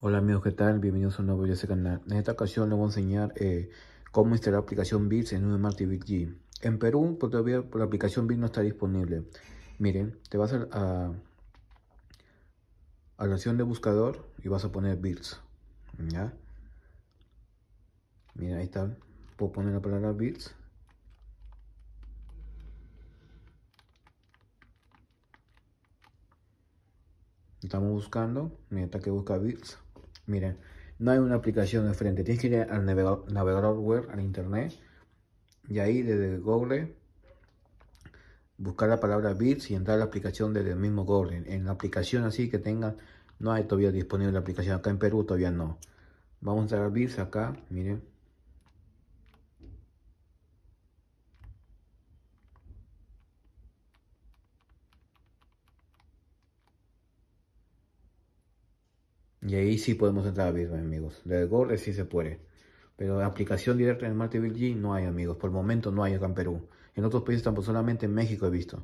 Hola amigos, ¿qué tal? Bienvenidos a un nuevo video de este canal. En esta ocasión les voy a enseñar eh, cómo instalar la aplicación BILS en un Smart En Perú pues, todavía la aplicación BILS no está disponible. Miren, te vas a, a, la opción de buscador y vas a poner BILS. ¿Ya? Mira, ahí está. Puedo poner la palabra BILS. Estamos buscando, Miren, está que busca BILS. Miren, no hay una aplicación de frente. Tienes que ir al navegador, web, al internet. Y ahí desde Google, buscar la palabra Bits y entrar a la aplicación desde el mismo Google. En la aplicación así que tengan, no hay todavía disponible la aplicación. Acá en Perú todavía no. Vamos a entrar a Bits acá, miren. Y ahí sí podemos entrar a vivir amigos. De gore sí se puede. Pero aplicación directa en Smart G no hay, amigos. Por el momento no hay acá en Perú. En otros países tampoco, solamente en México he visto.